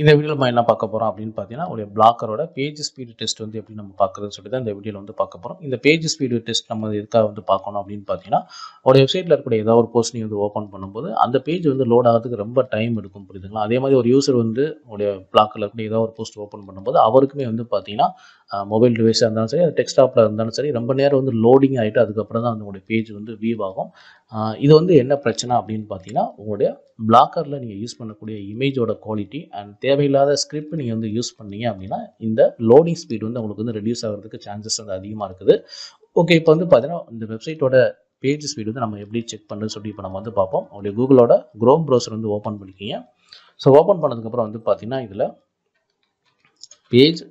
இந்த வீடியோவில் நம்ம என்ன பார்க்க போகிறோம் அப்படின்னு பார்த்தீங்கன்னா உடைய பிளாக்கரோட பேஜ் ஸ்பீடு டெஸ்ட் வந்து எப்படி நம்ம பார்க்குறதுன்னு சொல்லி தான் இந்த வீடியோவில் வந்து பார்க்க போகிறோம் இந்த பேஜ் ஸ்பீடு டெஸ்ட் நம்ம எதுக்காக வந்து பார்க்கணும் அப்படின்னு பார்த்தீங்கன்னா ஒரு வெப்சைட்டில் இருக்கக்கூடிய ஏதாவது ஒரு போஸ்ட் நீங்கள் வந்து ஓப்பன் பண்ணும்போது அந்த பேஜ் வந்து லோட் ஆகிறதுக்கு ரொம்ப டைம் எடுக்கும் புரியுதுங்களா அதே மாதிரி ஒரு யூசர் வந்து உடைய பிளாக்கில் இருக்கக்கூடிய ஏதாவது ஒரு போஸ்ட் ஓப்பன் பண்ணும்போது அவருக்குமே வந்து பார்த்தீங்கன்னா மொபைல் டிவைஸாக இருந்தாலும் சரி அது டெக்ஸ்டாப்பில் இருந்தாலும் சரி ரொம்ப நேரம் வந்து லோடிங் ஆகிட்டு அதுக்கப்புறம் தான் அந்த உங்களுடைய பேஜ் வந்து வியூ ஆகும் இது வந்து என்ன பிரச்சனை அப்படின்னு பார்த்தீங்கன்னா உங்களுடைய பிளாக்கரில் நீங்கள் யூஸ் பண்ணக்கூடிய இமேஜோட குவாலிட்டி அண்ட் தேவையில்லாத ஸ்கிரிப்ட் நீங்கள் வந்து யூஸ் பண்ணீங்க அப்படின்னா இந்த லோடிங் ஸ்பீட் வந்து உங்களுக்கு வந்து ரெடியூஸ் ஆகிறதுக்கு சான்சஸ் வந்து அதிகமாக இருக்குது ஓகே இப்போ வந்து பார்த்தீங்கன்னா இந்த வெப்சைட்டோட பேஜ் ஸ்பீடு வந்து நம்ம எப்படி செக் பண்ணுறது சொல்லி இப்போ நம்ம வந்து பார்ப்போம் உங்களுடைய கூகுளோட க்ரோம் ப்ரௌசர் வந்து ஓப்பன் பண்ணிக்கிங்க ஸோ ஓப்பன் பண்ணதுக்கப்புறம் வந்து பார்த்தீங்கன்னா இதில் பேஜ்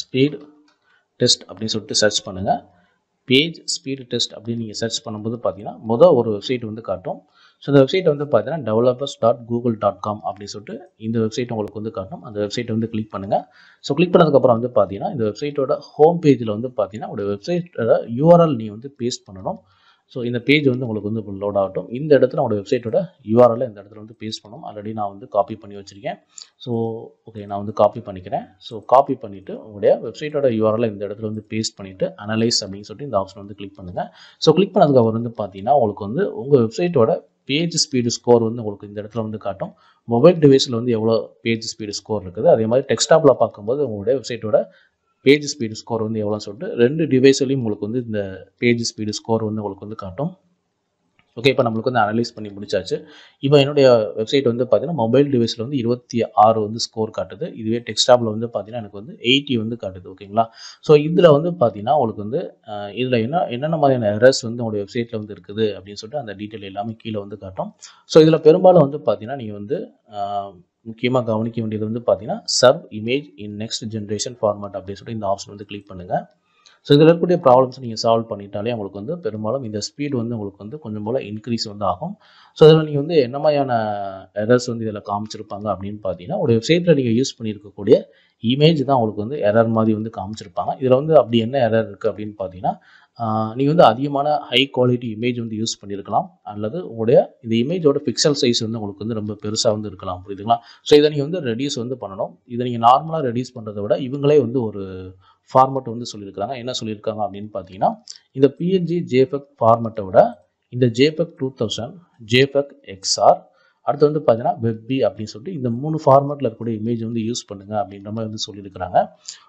ஸ்பீட் டெஸ்ட் அப்படின்னு சொல்லிட்டு சர்ச் பண்ணுங்கள் பேஜ் ஸ்பீடு டெஸ்ட் அப்படின்னு நீங்கள் சர்ச் பண்ணும்போது பார்த்தீங்கன்னா மொதல் ஒரு வெப்சைட் வந்து காட்டும் ஸோ இந்த வெப்சைட் வந்து பார்த்தீங்கன்னா developers dot Google dot com அப்படின்னு சொல்லிட்டு இந்த வெப்சைட் உங்களுக்கு வந்து காட்டும் அந்த வெப்சைட் வந்து கிளிக் பண்ணுங்கள் ஸோ கிளிக் பண்ணதுக்கப்புறம் வந்து பார்த்தீங்கன்னா இந்த வெப்சைட்டோட ஹோம் பேஜில் வந்து பார்த்தீங்கன்னா ஒரு வெப்சைட்டோட யூஆர்எல் நீ வந்து பேஸ்ட் பண்ணணும் ஸோ இந்த பேஜ் வந்து உங்களுக்கு வந்து லோட் ஆகட்டும் இந்த இடத்துல உங்களோட வெப்சைட்டோட யூஆர்எல் இந்த இடத்துல வந்து பேஸ்ட் பண்ணணும் ஆல்ரெடி நான் வந்து காப்பி பண்ணி வச்சுருக்கேன் ஸோ ஓகே நான் வந்து காப்பி பண்ணிக்கிறேன் ஸோ காப்பி பண்ணிவிட்டு உங்களுடைய வெப்சைட்டோட யூஆர்எல் இந்த இடத்துல வந்து பேஸ்ட் பண்ணிவிட்டு அனலைஸ் அப்படின்னு சொல்லிட்டு இந்த ஆப்ஷன் வந்து கிளிக் பண்ணுங்கள் ஸோ கிளிக் பண்ணதுக்கப்புறம் வந்து பார்த்தீங்கன்னா உங்களுக்கு வந்து உங்கள் வெப்சைட்டோட பேஜ் ஸ்பீடு ஸ்கோர் வந்து உங்களுக்கு இந்த இடத்துல வந்து காட்டும் மொபைல் டிவைஸில் வந்து எவ்வளோ பேஜ் ஸ்பீடு ஸ்கோர் இருக்குது அதே மாதிரி டெக்ஸ்டாப்பில் பார்க்கும்போது உங்களுடைய வெப்சைட்டோட பேஜ் ஸ்பீடு ஸ்கோர் வந்து எவ்வளோ சொல்லிட்டு ரெண்டு டிவைஸ்லையும் உங்களுக்கு வந்து இந்த பேஜ் ஸ்பீடு ஸ்கோர் வந்து உங்களுக்கு வந்து காட்டும் ஓகே இப்போ நம்மளுக்கு வந்து அனலைஸ் பண்ணி முடிச்சாச்சு இப்போ என்னுடைய வெப்சைட் வந்து பார்த்திங்கன்னா மொபைல் டிவைஸில் வந்து இருபத்தி ஆறு வந்து ஸ்கோர் காட்டுது இதுவே டெக்ஸ்டாப்பில் வந்து பார்த்தீங்கன்னா எனக்கு வந்து எயிட்டி வந்து காட்டுது ஓகேங்களா ஸோ இதில் வந்து பார்த்தீங்கன்னா உங்களுக்கு வந்து இதில் என்ன என்னென்ன மாதிரியான எரர்ஸ் வந்து உங்களுடைய வெப்சைட்டில் வந்து இருக்குது அப்படின்னு சொல்லிட்டு அந்த டீட்டெயில் எல்லாமே கீழே வந்து காட்டும் ஸோ இதில் பெரும்பாலும் வந்து பார்த்தீங்கன்னா நீங்கள் வந்து முக்கியமாக கவனிக்க வேண்டியது வந்து பார்த்தீங்கன்னா serve image in next generation format அப்படின்னு சொல்லிட்டு இந்த ஆப்ஷன் வந்து கிளிக் பண்ணுங்கள் ஸோ இதில் இருக்கக்கூடிய ப்ராப்ளம்ஸ் நீங்கள் சால்வ் பண்ணிட்டாலே உங்களுக்கு வந்து பெரும்பாலும் இந்த ஸ்பீடு வந்து உங்களுக்கு வந்து கொஞ்சம் போல் இன்க்ரீஸ் வந்து ஆகும் ஸோ அதில் நீங்கள் வந்து என்ன மாதிரியான எரர்ஸ் வந்து இதில் காமிச்சிருப்பாங்க அப்படின்னு பார்த்தீங்கன்னா ஒரு வெப்சைட்டில் நீங்கள் யூஸ் பண்ணியிருக்கக்கூடிய இமேஜ் தான் உங்களுக்கு வந்து எரர் மாதிரி வந்து காமிச்சிருப்பாங்க இதில் வந்து அப்படி என்ன எரர் இருக்குது அப்படின்னு பார்த்தீங்கன்னா நீங்கள் வந்து அதிகமான ஹை குவாலிட்டி இமேஜ் வந்து யூஸ் பண்ணியிருக்கலாம் அல்லது உங்களுடைய இந்த இமேஜோட பிக்சல் சைஸ் வந்து உங்களுக்கு வந்து ரொம்ப பெருசாக வந்து இருக்கலாம் புரியுதுங்களா ஸோ இதை நீங்கள் வந்து ரெடியூஸ் வந்து பண்ணணும் இதை நீங்கள் நார்மலாக ரெடியூஸ் பண்ணுறதை விட இவங்களே வந்து ஒரு ஃபார்மெட் வந்து சொல்லியிருக்காங்க என்ன சொல்லியிருக்காங்க அப்படின்னு பார்த்தீங்கன்னா இந்த பிஎன்ஜி ஜேபெக் ஃபார்மெட்டை விட இந்த JPEG two thousand JPEG XR அடுத்து வந்து பார்த்தீங்கன்னா வெப்பி அப்படின்னு சொல்லிட்டு இந்த மூணு ஃபார்மேட்டில் இருக்கக்கூடிய இமேஜ் வந்து யூஸ் பண்ணுங்க அப்படின்ற மாதிரி வந்து சொல்லியிருக்கிறாங்க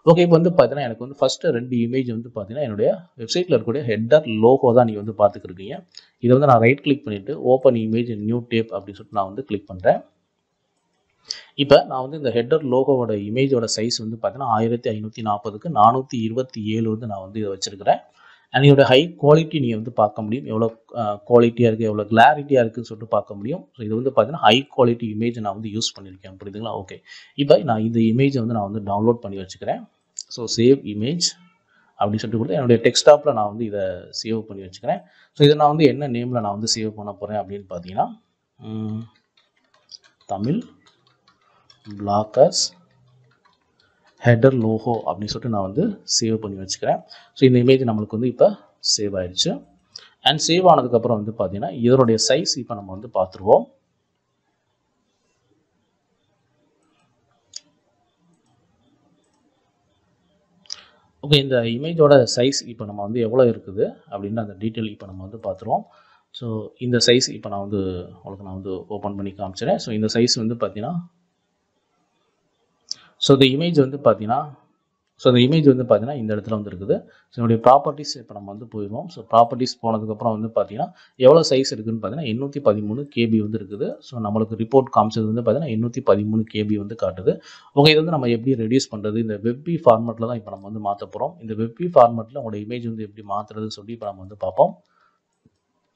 ஓகே இப்போ வந்து பார்த்தீங்கன்னா எனக்கு வந்து ஃபஸ்ட்டு ரெண்டு இமேஜ் வந்து பார்த்தீங்கன்னா என்னுடைய வெப்சைட்டில் இருக்கக்கூடிய ஹெட்டர் லோகோ தான் நீங்கள் வந்து பார்த்துக்கிருக்கீங்க இதை வந்து நான் ரைட் கிளிக் பண்ணிவிட்டு ஓப்பன் இமேஜ் நியூ டேப் அப்படின்னு சொல்லிட்டு நான் வந்து கிளிக் பண்ணுறேன் இப்போ நான் வந்து இந்த ஹெட்டர் லோகோவோட இமேஜோட சைஸ் வந்து பார்த்தீங்கன்னா ஆயிரத்தி ஐநூற்றி நாற்பதுக்கு நானூற்றி இருபத்தி ஏழு வந்து நான் வந்து இதை வச்சுருக்கிறேன் அண்ட் இதோட ஹை குவாலிட்டி நீங்கள் வந்து பார்க்க முடியும் எவ்வளோ குவாலிட்டியாக இருக்குது எவ்வளோ கிளாரிட்டியாக இருக்குதுன்னு சொல்லிட்டு பார்க்க முடியும் ஸோ இது வந்து பார்த்தீங்கன்னா ஹை குவாலிட்டி இமேஜ் நான் வந்து யூஸ் பண்ணியிருக்கேன் புரியுதுங்களா ஓகே இப்போ நான் இந்த இமேஜை வந்து நான் வந்து டவுன்லோட் பண்ணி வச்சுக்கிறேன் ஸோ சேவ் இமேஜ் அப்படின்னு சொல்லிட்டு கொடுத்து என்னுடைய டெக்ஸ்டாப்பில் நான் வந்து இதை சேவ் பண்ணி வச்சுக்கிறேன் ஸோ இதை நான் வந்து என்ன நேமில் நான் வந்து சேவ் பண்ண போகிறேன் அப்படின்னு பார்த்தீங்கன்னா தமிழ் பிளாக்கர்ஸ் ஹெடர் லோகோ அப்படின்னு சொல்லிட்டு நான் வந்து சேவ் பண்ணி வச்சுக்கிறேன் ஸோ இந்த இமேஜ் நம்மளுக்கு வந்து இப்போ சேவ் ஆயிடுச்சு அண்ட் சேவ் ஆனதுக்கப்புறம் வந்து பார்த்தீங்கன்னா இதனுடைய சைஸ் இப்போ நம்ம வந்து பார்த்துருவோம் ஓகே இந்த இமேஜோட சைஸ் இப்போ நம்ம வந்து எவ்வளோ இருக்குது அப்படின்னு அந்த டீட்டெயில் இப்போ நம்ம வந்து பார்த்துருவோம் ஸோ இந்த சைஸ் இப்போ நான் வந்து உங்களுக்கு நான் வந்து ஓப்பன் பண்ணி காமிச்சிடறேன் ஸோ இந்த சைஸ் வந்து பார்த்தீங்கன்னா ஸோ இந்த இமேஜ் வந்து பார்த்தீங்கன்னா ஸோ இந்த இமேஜ் வந்து பார்த்தீங்கன்னா இந்த இடத்துல வந்து இருக்குது ஸோ என்னுடைய ப்ராப்பர்ட்டிஸ் இப்போ நம்ம வந்து போயிடுவோம் ஸோ ப்ராப்பர்ட்டிஸ் போனதுக்கப்புறம் வந்து பார்த்தீங்கன்னா எவ்வளோ சைஸ் இருக்குதுன்னு பார்த்தீங்கன்னா எண்ணூற்றி பதிமூணு கேபி வந்து இருக்குது ஸோ நம்மளுக்கு ரிப்போர்ட் காமிச்சது வந்து பார்த்தீங்கன்னா எண்ணூற்றி பதிமூணு கேபி வந்து காட்டுது உங்கள் இது வந்து நம்ம எப்படி ரெடியூஸ் பண்ணுறது இந்த வெப்பி ஃபார்மெட்டில் தான் இப்போ நம்ம வந்து மாற்ற போகிறோம் இந்த வெப்பி ஃபார்மெட்டில் உங்களோட இமேஜ் வந்து எப்படி மாற்றுறதுன்னு சொல்லி இப்போ நம்ம வந்து பார்ப்போம்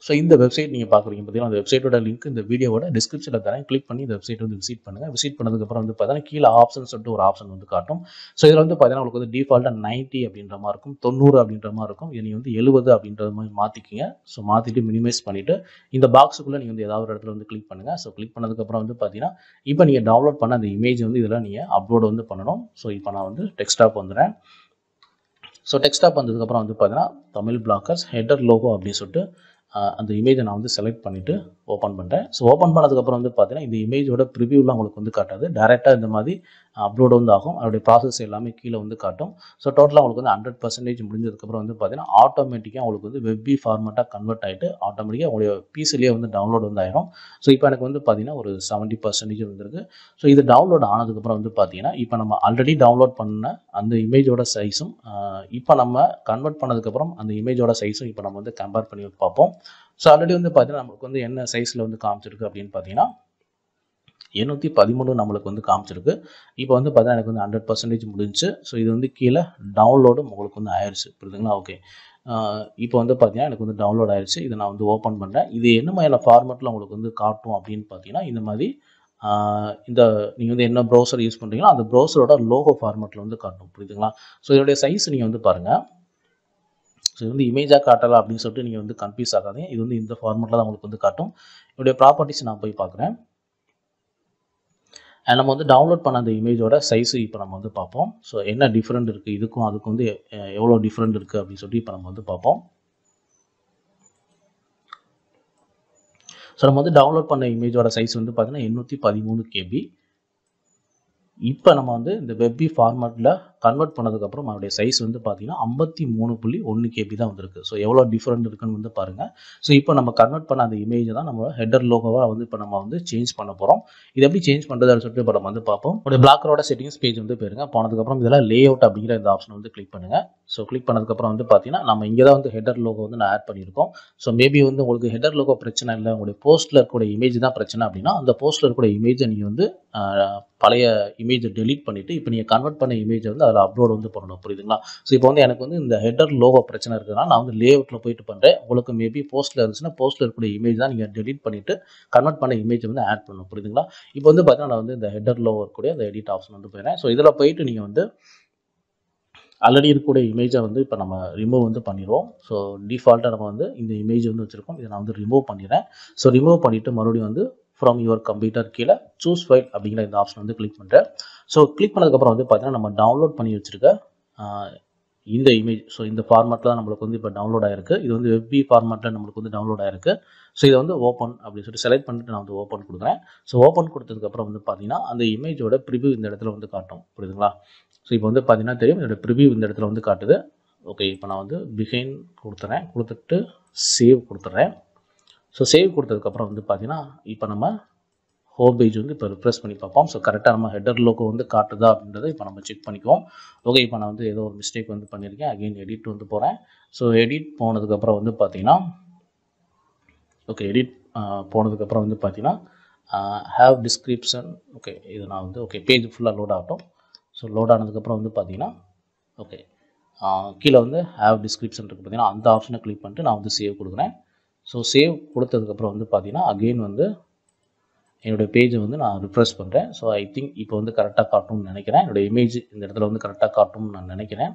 ஸோ இந்த வெப்சைட் நீங்கள் பார்க்குறீங்க பார்த்தீங்கன்னா அந்த வெப்சைட்டோட லிங்க் இந்த வீடியோவோட டிஸ்கிரிப்ஷனில் தரேன் கிளிக் பண்ணி இந்த வெப்சைட் வந்து விசிட் பண்ணுங்கள் விசிட் பண்ணதுக்கப்புறம் வந்து பார்த்தீங்கன்னா கீழே ஆப்ஷன் சொல்லிட்டு ஒரு ஆப்ஷன் வந்து காட்டும் ஸோ இதில் வந்து பார்த்தீங்கன்னா உங்களுக்கு வந்து டிஃபால்ட்டாக நைன்ட்டி அப்படின்ற மாதிரி இருக்கும் தொண்ணூறு அப்படின்ற மாதிரி இருக்கும் இதை நீங்கள் வந்து எழுபது அப்படின்ற மாதிரி மாற்றிக்கிங்க ஸோ மாற்றிட்டு மினிமைஸ் பண்ணிவிட்டு இந்த பாக்ஸுக்குள்ளே நீங்கள் வந்து ஏதாவது ஒரு இடத்துல வந்து கிளிக் பண்ணுங்கள் ஸோ கிளிக் பண்ணதுக்கப்புறம் வந்து பார்த்தீங்கன்னா இப்போ நீங்கள் டவுன்லோட் பண்ண அந்த இமேஜ் வந்து இதெல்லாம் நீங்கள் அப்லோடு வந்து பண்ணணும் ஸோ இப்போ நான் வந்து டெக்ஸ்டாப் வந்துடுறேன் ஸோ டெக்ஸ்டாப் வந்ததுக்கப்புறம் வந்து பார்த்தீங்கன்னா தமிழ் பிளாக்கர்ஸ் ஹெட்டர் லோகோ அப்படின்னு சொல்லிட்டு அந்த இமேஜை நான் வந்து செலக்ட் பண்ணிவிட்டு ஓப்பன் பண்ணுறேன் ஸோ ஓப்பன் பண்ணதுக்கப்புறம் வந்து பார்த்தீங்கன்னா இந்த இமேஜோட ப்ரிவியூலாம் உங்களுக்கு வந்து காட்டாது டேரெக்டாக இந்த மாதிரி அப்லோடு வந்து ஆகும் அதோடைய ப்ராசஸ் எல்லாமே கீழே வந்து காட்டும் ஸோ டோட்டலாக உங்களுக்கு வந்து ஹண்ட்ரட் பர்சன்டேஜ் முடிஞ்சதுக்கப்புறம் வந்து பார்த்தீங்கன்னா ஆட்டோமேட்டிக்காக உங்களுக்கு வந்து வெப்பி ஃபார்மேட்டாக கன்வெர்ட் ஆகிட்டு ஆட்டோமேட்டிக்காக உங்களுடைய பிசிலேயே வந்து டவுன்லோட் வந்து ஆயிரும் ஸோ இப்போ எனக்கு வந்து பார்த்தீங்கன்னா ஒரு செவன்ட்டி பர்சன்டேஜ் வந்துருக்கு ஸோ இது டவுன்லோட் ஆனதுக்கப்புறம் வந்து பார்த்தீங்கன்னா இப்போ நம்ம ஆல்ரெடி டவுன்லோட் பண்ண அந்த இமேஜோட சைஸும் இப்போ நம்ம கன்வெர்ட் பண்ணதுக்கப்புறம் அந்த இமேஜோட சைஸும் இப்போ நம்ம வந்து கம்பேர் பண்ணி பார்ப்போம் ஸோ ஆல்ரெடி வந்து பார்த்தீங்கன்னா நம்மளுக்கு வந்து என்ன சைஸில் வந்து காமிச்சிருக்கு அப்படின்னு பார்த்தீங்கன்னா எண்ணூற்றி பதிமூணு நம்மளுக்கு வந்து காமிச்சிருக்கு இப்போ வந்து பார்த்தீங்கன்னா எனக்கு வந்து ஹண்ட்ரட் பர்சன்டேஜ் முடிஞ்சு ஸோ இது வந்து கீழே டவுன்லோடும் உங்களுக்கு வந்து ஆயிடுச்சு புரியுதுங்களா ஓகே இப்போ வந்து பார்த்தீங்கன்னா எனக்கு வந்து டவுன்லோட் ஆயிடுச்சு இதை நான் வந்து ஓப்பன் பண்ணுறேன் இது என்ன மாதிரியான ஃபார்மெட்டில் உங்களுக்கு வந்து காட்டும் அப்படின்னு பார்த்தீங்கன்னா இந்த மாதிரி இந்த நீங்கள் வந்து என்ன ப்ரௌசர் யூஸ் பண்ணுறீங்களோ அந்த ப்ரௌசரோட லோகோ ஃபார்மெட்டில் வந்து காட்டும் புரியுதுங்களா ஸோ இதோடைய சைஸ் நீங்கள் வந்து பாருங்கள் ஸோ இது வந்து இமேஜாக காட்டலாம் அப்படின்னு சொல்லிட்டு நீங்கள் வந்து கன்ஃபியூஸ் ஆகாதீங்க இது வந்து இந்த ஃபார்மெட்டில் தான் உங்களுக்கு வந்து காட்டும் என்னுடைய ப்ராப்பர்ட்டிஸ் நான் போய் பார்க்குறேன் அண்ட் நம்ம வந்து டவுன்லோட் பண்ண அந்த இமேஜோட சைஸு இப்போ நம்ம வந்து பார்ப்போம் ஸோ என்ன டிஃப்ரெண்ட் இருக்குது இதுக்கும் அதுக்கும் வந்து எவ்வளோ டிஃப்ரெண்ட் இருக்குது அப்படின்னு சொல்லிட்டு இப்போ நம்ம வந்து பார்ப்போம் ஸோ நம்ம வந்து டவுன்லோட் பண்ண இமேஜோட சைஸ் வந்து பார்த்தீங்கன்னா எண்ணூற்றி பதிமூணு கேபி இப்போ நம்ம வந்து இந்த வெப்பி ஃபார்மேட்டில் கன்வெர்ட் பண்ணதுக்கப்புறம் அதோடைய சைஸ் வந்து பார்த்தீங்கன்னா ஐம்பத்தி மூணு புள்ளி ஒன்று கேபி தான் வந்திருக்கு ஸோ எவ்வளோ டிஃப்ரெண்ட் இருக்குன்னு வந்து பாருங்கள் ஸோ இப்போ நம்ம கன்வெர்ட் பண்ண அந்த இமேஜை தான் நம்ம ஹெட்டர் லோகோவாக வந்து இப்போ நம்ம வந்து சேஞ்ச் பண்ண போகிறோம் இது எப்படி சேஞ்ச் பண்ணுறது சொல்லிட்டு இப்போ நம்ம வந்து பார்ப்போம் ஒரு பிளாக்கரோட செட்டிங்ஸ் பேஜ் வந்து போயிருங்க போனதுக்கப்புறம் இதெல்லாம் லே அவுட் அப்படிங்கிற இந்த ஆப்ஷன் வந்து கிளிக் பண்ணுங்கள் ஸோ கிளிக் பண்ணதுக்கப்புறம் வந்து பார்த்தீங்கன்னா நம்ம இங்கே தான் வந்து ஹெடர் லோகோ வந்து நான் ஆட் பண்ணியிருக்கோம் ஸோ மேபி வந்து உங்களுக்கு ஹெடர் லோகோ பிரச்சனை இல்லை உங்களுடைய போஸ்ட்டில் இருக்கக்கூடிய இமேஜ் தான் பிரச்சனை அப்படின்னா அந்த போஸ்ட்டில் இருக்கக்கூடிய இமேஜை நீங்கள் வந்து பழைய இமேஜை டெலீட் பண்ணிவிட்டு இப்போ நீங்கள் கன்வெர்ட் பண்ண இமேஜை வந்து அதை அப்லோட் வந்து பண்ணணும் புரியுதுங்களா ஸோ இப்போ வந்து எனக்கு வந்து இந்த ஹெட்டர் லோகோ பிரச்சனை இருக்குதுன்னா நான் வந்து லே அவுட்டில் போயிட்டு பண்ணுறேன் உங்களுக்கு மேபி போஸ்ட்டில் இருந்துச்சுன்னா போஸ்ட்டில் இருக்கக்கூடிய இமேஜ் தான் நீங்கள் டெலிட் பண்ணிவிட்டு கன்வெர்ட் பண்ண இமேஜ் வந்து ஆட் பண்ணணும் புரியுதுங்களா இப்போ வந்து பார்த்தீங்கன்னா நான் வந்து இந்த ஹெட்டர் லோவோ இருக்கக்கூடிய அந்த எடிட் ஆப்ஷன் வந்து போயிடுறேன் ஸோ இதில் போயிட்டு நீங்கள் வந்து ஆல்ரெடி இருக்கக்கூடிய இமேஜை வந்து இப்போ நம்ம ரிமூவ் வந்து பண்ணிடுவோம் ஸோ டிஃபால்ட்டாக நம்ம வந்து இந்த இமேஜ் வந்து வச்சுருக்கோம் இதை நான் வந்து ரிமூவ் பண்ணிடுறேன் ஸோ ரிமூவ் பண்ணிவிட்டு மறுபடியும் வந்து ஃப்ரம் யுவர் கம்ப்யூட்டர் கீழே சூஸ் ஃபைல் அப்படிங்கிற இந்த ஆப்ஷன் வந்து கிளிக் பண்ணுறேன் ஸோ கிளிக் பண்ணதுக்கப்புறம் வந்து பார்த்தீங்கன்னா நம்ம டவுன்லோட் பண்ணி வச்சுருக்க இந்த இமேஜ் ஸோ இந்த ஃபார்மேட்டில் நம்மளுக்கு வந்து இப்போ டவுன்லோட் ஆயிருக்கு இது வந்து வெப்பி ஃபார்மேட்டில் நம்மளுக்கு வந்து டவுன்லோட் ஆயிருக்கு ஸோ இதை வந்து ஓப்பன் அப்படின்னு சொல்லிட்டு செலக்ட் பண்ணிட்டு நான் வந்து ஓப்பன் கொடுக்குறேன் ஸோ ஓப்பன் கொடுத்ததுக்கப்புறம் வந்து பார்த்தீங்கன்னா அந்த இமேஜோட ப்ரிவியூ இந்த இடத்துல வந்து காட்டும் புரியுதுங்களா ஸோ இப்போ வந்து பார்த்தீங்கன்னா தெரியும் இதோட ப்ரிவியூ இந்த இடத்துல வந்து காட்டுது ஓகே இப்போ நான் வந்து பிஹைன் கொடுத்துறேன் கொடுத்துட்டு சேவ் கொடுத்துட்றேன் ஸோ சேவ் கொடுத்ததுக்கப்புறம் வந்து பார்த்தீங்கன்னா இப்போ நம்ம ஹோம் பேஜ் வந்து இப்போ ரிப்ரெஸ் பண்ணி பார்ப்போம் ஸோ கரெக்டாக நம்ம ஹெட்டர் லோக்கோ வந்து காட்டுதா அப்படின்றத இப்போ நம்ம செக் பண்ணிக்குவோம் ஓகே இப்போ நான் வந்து ஏதோ ஒரு மிஸ்டேக் வந்து பண்ணியிருக்கேன் அகெயின் எடிட் வந்து போகிறேன் ஸோ எடிட் போனதுக்கப்புறம் வந்து பார்த்தீங்கன்னா ஓகே எடிட் போனதுக்கப்புறம் வந்து பார்த்தீங்கன்னா ஹேவ் டிஸ்கிரிப்ஷன் ஓகே இது நான் வந்து ஓகே பேஜ் ஃபுல்லாக லோட் ஆகட்டும் ஸோ லோட் ஆனதுக்கப்புறம் வந்து பார்த்தீங்கன்னா ஓகே கீழே வந்து ஹேவ் டிஸ்கிரிப்ஷன் இருக்குது பார்த்தீங்கன்னா அந்த ஆப்ஷனை கிளிக் பண்ணிட்டு நான் வந்து சேவ் கொடுக்குறேன் ஸோ சேவ் கொடுத்ததுக்கப்புறம் வந்து பார்த்தீங்கன்னா அகெயின் வந்து என்னோடய பேஜை வந்து நான் ரிஃப்ரெஷ் பண்ணுறேன் ஸோ ஐ திங்க் இப்போ வந்து கரெக்டாக காட்டும்னு நினைக்கிறேன் என்னோடய இமேஜ் இந்த இடத்துல வந்து கரெக்டாக காட்டும்னு நான் நினைக்கிறேன்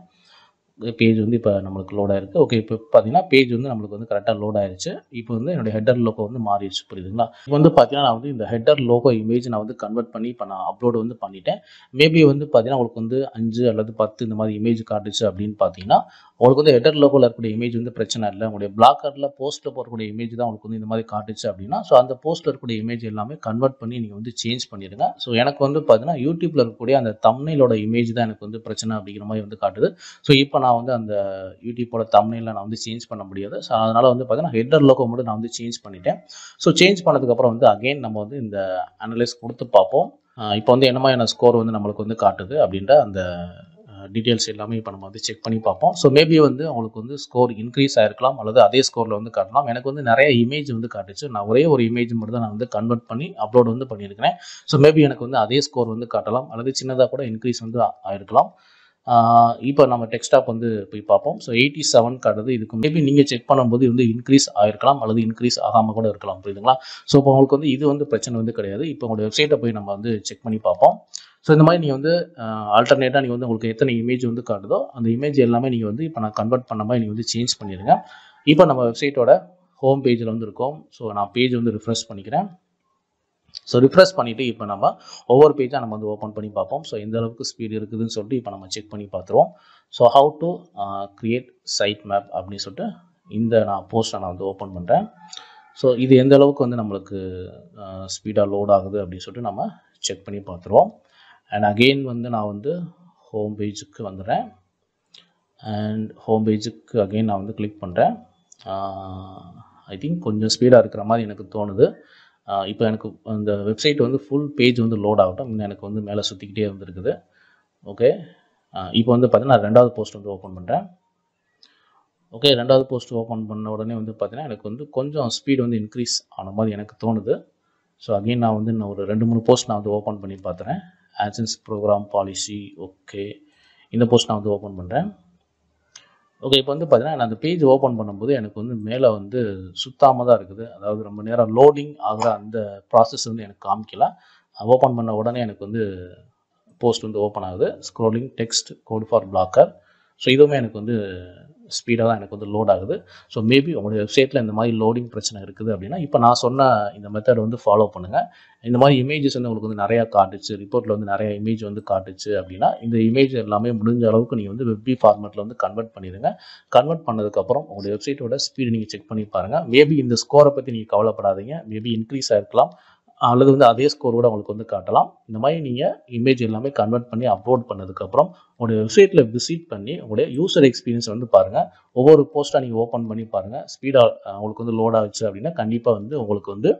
பேஜ் வந்து இப்போ நம்மளுக்கு லோட் ஆயிருக்கு ஓகே இப்போ பார்த்தீங்கன்னா பேஜ் வந்து நம்மளுக்கு வந்து கரெக்டாக லோட் ஆயிருச்சு இப்போ வந்து என்னுடைய ஹெட்டர் லோகோ வந்து மாறிடுச்சு புரியுதுங்களா இப்போ வந்து பார்த்தீங்கன்னா நான் வந்து இந்த ஹெட்டர் லோகோ இமேஜ் நான் வந்து கன்வெர்ட் பண்ணி இப்போ நான் அப்லோடு வந்து பண்ணிட்டேன் மேபி வந்து பார்த்தீங்கன்னா உங்களுக்கு வந்து அஞ்சு அல்லது பத்து இந்த மாதிரி இமேஜ் காட்டுச்சு அப்படின்னு பார்த்தீங்கன்னா உங்களுக்கு வந்து ஹெட்டர் லோகோவில் இருக்கக்கூடிய இமேஜ் வந்து பிரச்சனை இல்லை உங்களுடைய பிளாக்கரில் போஸ்ட்டில் போகக்கூடிய இமேஜ் தான் உங்களுக்கு வந்து இந்த மாதிரி காட்டுச்சு அப்படின்னா ஸோ அந்த போஸ்ட்டில் இருக்கக்கூடிய இமேஜ் எல்லாமே கன்வெர்ட் பண்ணி நீங்கள் வந்து சேஞ்ச் பண்ணிடுங்க ஸோ எனக்கு வந்து பார்த்தீங்கன்னா யூடியூப்பில் இருக்கக்கூடிய அந்த தமிழோட இமேஜ் தான் எனக்கு வந்து பிரச்சனை அப்படிங்கிற மாதிரி வந்து காட்டுது ஸோ இப்போ நான் நான் வந்து அந்த யூடியூப்போட தமிழில் நான் வந்து சேஞ்ச் பண்ண முடியாது ஸோ அதனால் வந்து பார்த்தீங்கன்னா ஹெட்டர் லோகோ மட்டும் நான் வந்து சேஞ்ச் பண்ணிட்டேன் ஸோ சேஞ்ச் பண்ணதுக்கப்புறம் வந்து அகெயின் நம்ம வந்து இந்த அனலைஸ் கொடுத்து பார்ப்போம் இப்போ வந்து என்ன ஸ்கோர் வந்து நம்மளுக்கு வந்து காட்டுது அப்படின்ற அந்த டீட்டெயில்ஸ் எல்லாமே இப்போ நம்ம வந்து செக் பண்ணி பார்ப்போம் ஸோ மேபி வந்து அவங்களுக்கு வந்து ஸ்கோர் இன்க்ரீஸ் ஆகிருக்கலாம் அல்லது அதே ஸ்கோரில் வந்து காட்டலாம் எனக்கு வந்து நிறைய இமேஜ் வந்து காட்டுச்சு நான் ஒரே ஒரு இமேஜ் மட்டும் தான் நான் வந்து கன்வெர்ட் பண்ணி அப்லோட் வந்து பண்ணியிருக்கிறேன் ஸோ மேபி எனக்கு வந்து அதே ஸ்கோர் வந்து காட்டலாம் அல்லது சின்னதாக கூட இன்க்ரீஸ் வந்து ஆயிருக்கலாம் இப்போ நம்ம டெக்ஸ்டாப் வந்து போய் பார்ப்போம் ஸோ எயிட்டி செவன் காட்டுறது இதுக்கு மேபி நீங்கள் செக் பண்ணும்போது வந்து இன்க்ரீஸ் ஆகிருக்கலாம் அல்லது இன்க்ரீஸ் ஆகாமல் கூட இருக்கலாம் புரியுதுங்களா ஸோ இப்போ உங்களுக்கு வந்து இது வந்து பிரச்சனை வந்து கிடையாது இப்போ உங்களோட வெப்சைட்டை போய் நம்ம வந்து செக் பண்ணி பார்ப்போம் ஸோ இந்த மாதிரி நீங்கள் வந்து ஆல்டர்னேட்டாக நீங்கள் வந்து உங்களுக்கு எத்தனை இமேஜ் வந்து காட்டுதோ அந்த இமேஜ் எல்லாமே நீங்கள் வந்து இப்போ நான் கன்வெர்ட் பண்ண மாதிரி நீங்கள் வந்து சேஞ்ச் பண்ணிடுங்க இப்போ நம்ம வெப்சைட்டோட ஹோம் பேஜில் வந்து இருக்கோம் ஸோ நான் பேஜ் வந்து ரிஃப்ரெஷ் பண்ணிக்கிறேன் ஸோ ரிஃப்ரெஷ் பண்ணிவிட்டு இப்போ நம்ம ஒவ்வொரு பேஜாக நம்ம வந்து ஓப்பன் பண்ணி பார்ப்போம் ஸோ எந்த அளவுக்கு ஸ்பீடு இருக்குதுன்னு சொல்லிட்டு இப்போ நம்ம செக் பண்ணி பார்த்துருவோம் so how to create site map அப்படின்னு சொல்லிட்டு இந்த நான் போஸ்ட்டை நான் வந்து ஓப்பன் பண்ணுறேன் ஸோ இது எந்த அளவுக்கு வந்து நம்மளுக்கு ஸ்பீடாக லோட் ஆகுது அப்படின்னு சொல்லிட்டு நம்ம செக் பண்ணி பார்த்துருவோம் அண்ட் அகெயின் வந்து நான் வந்து ஹோம் பேஜுக்கு வந்துடுறேன் அண்ட் ஹோம் பேஜுக்கு அகெயின் நான் வந்து கிளிக் பண்ணுறேன் ஐ திங்க் கொஞ்சம் ஸ்பீடாக இருக்கிற மாதிரி எனக்கு தோணுது இப்போ எனக்கு அந்த வெப்சைட் வந்து ஃபுல் பேஜ் வந்து லோட் ஆகட்டும் இன்னும் எனக்கு வந்து மேலே சுற்றிக்கிட்டே இருந்திருக்குது ஓகே இப்போ வந்து பார்த்தீங்கன்னா ரெண்டாவது போஸ்ட் வந்து ஓப்பன் பண்ணுறேன் ஓகே ரெண்டாவது போஸ்ட் ஓப்பன் பண்ண உடனே வந்து பார்த்தீங்கன்னா எனக்கு வந்து கொஞ்சம் ஸ்பீடு வந்து இன்க்ரீஸ் ஆன மாதிரி எனக்கு தோணுது ஸோ அகெயின் நான் வந்து இன்னும் ஒரு ரெண்டு மூணு போஸ்ட் நான் வந்து ஓப்பன் பண்ணி பார்த்துறேன் ஆட்சன்ஸ் ப்ரோக்ராம் பாலிசி ஓகே இந்த போஸ்ட் நான் வந்து ஓப்பன் பண்ணுறேன் ஓகே இப்போ வந்து பார்த்தீங்கன்னா நான் அந்த பேஜ் ஓப்பன் பண்ணும்போது எனக்கு வந்து மேலே வந்து சுத்தாமல் தான் இருக்குது அதாவது ரொம்ப நேரம் லோடிங் ஆகிற அந்த ப்ராசஸ் வந்து எனக்கு காமிக்கல ஓப்பன் பண்ண உடனே எனக்கு வந்து போஸ்ட் வந்து ஓப்பன் ஆகுது scrolling text code for Blogger so இதுவுமே எனக்கு வந்து ஸ்பீடாக தான் எனக்கு வந்து லோட் ஆகுது ஸோ மேபி உங்களுடைய வெப்சைட்டில் இந்த மாதிரி லோடிங் பிரச்சனை இருக்குது அப்படின்னா இப்போ நான் சொன்ன இந்த மெத்தட் வந்து ஃபாலோ பண்ணுங்கள் இந்த மாதிரி இமேஜஸ் வந்து உங்களுக்கு வந்து நிறையா காட்டுச்சு ரிப்போர்ட்டில் வந்து நிறையா இமேஜ் வந்து காட்டுச்சு அப்படின்னா இந்த இமேஜ் எல்லாமே முடிஞ்ச அளவுக்கு நீங்கள் வந்து வெப்பி ஃபார்மேட்டில் வந்து கன்வெர்ட் பண்ணிடுங்க கன்வெர்ட் பண்ணதுக்கப்புறம் உங்களுடைய வெப்சைட்டோட ஸ்பீடு நீங்கள் செக் பண்ணி பாருங்கள் மேபி இந்த ஸ்கோரை பற்றி நீங்கள் கவலைப்படாதீங்க மேபி இன்க்ரீஸ் ஆகிருக்கலாம் அல்லது வந்து அதே ஸ்கோர் கூட உங்களுக்கு வந்து காட்டலாம் இந்த மாதிரி நீங்கள் இமேஜ் எல்லாமே கன்வெர்ட் பண்ணி அப்லோட் பண்ணதுக்கப்புறம் உங்களுடைய வெப்சைட்டில் விசிட் பண்ணி உங்களுடைய யூசர் எக்ஸ்பீரியன்ஸ் வந்து பாருங்கள் ஒவ்வொரு போஸ்ட்டாக நீங்கள் ஓப்பன் பண்ணி பாருங்கள் ஸ்பீடாக உங்களுக்கு வந்து லோட் ஆகிடுச்சு அப்படின்னா கண்டிப்பாக வந்து உங்களுக்கு வந்து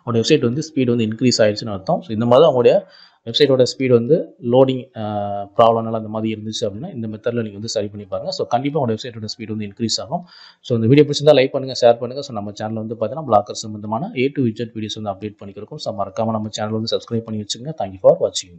உங்களுடைய வெப்சைட் வந்து ஸ்பீடு வந்து இன்க்ரீஸ் ஆகிடுச்சுன்னு அர்த்தம் ஸோ இந்த மாதிரி தான் உங்களுடைய வெப்சைட்டோட ஸ்பீடு வந்து லோடிங் ப்ராப்ளம்னால அந்த மாதிரி இருந்துச்சு அப்படின்னா இந்த மெத்தடில் நீங்கள் வந்து சரி பண்ணி பாருங்கள் ஸோ கண்டிப்பாக உங்கள் வெப்சைட்டோட ஸ்பீடு வந்து இன்க்ரீஸ் ஆகும் ஸோ இந்த வீடியோ பிடிச்சிருந்தால் லைக் பண்ணுங்கள் ஷேர் பண்ணுங்கள் ஸோ நம்ம சேனல் வந்து பார்த்தீங்கன்னா பிளாக்கர் சம்பந்தமான ஏ டு விஜெட் வீடியோஸ் வந்து அப்டேட் பண்ணிக்கிறோம் ஸோ மறக்காமல் நம்ம சேனல் வந்து சப்ஸ்கிரைப் பண்ணி வச்சுங்க தேங்க்யூ ஃபார் வாட்சிங்